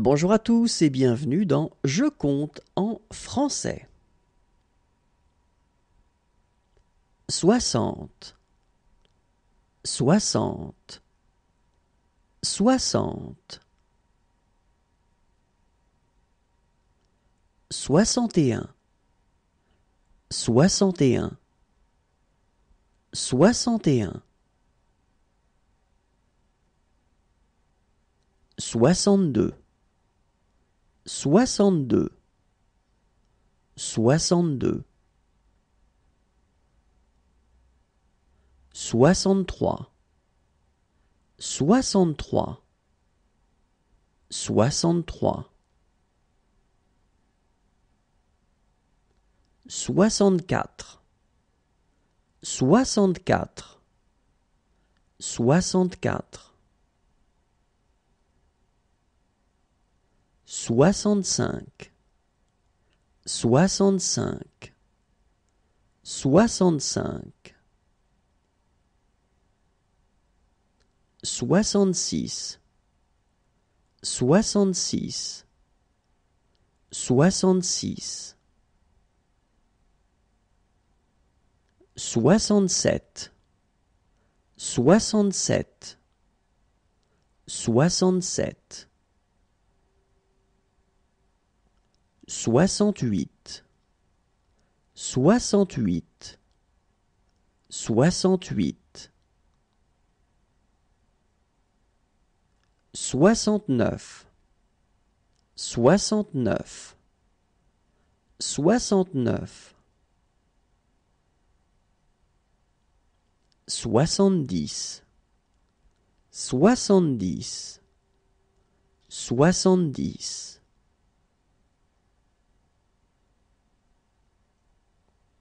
Bonjour à tous et bienvenue dans Je compte en français. Soixante Soixante Soixante Soixante-et-un Soixante-et-un Soixante-et-un Soixante-deux 62 62 63 63 63 64 64 64 soixante-cinq, soixante-cinq, soixante-cinq, soixante-six, soixante-six, soixante-six, soixante-sept, soixante-sept, soixante-sept. soixante-huit, soixante-huit, soixante-huit, soixante-neuf, soixante-neuf, soixante-neuf, soixante-dix, soixante-dix, soixante-dix.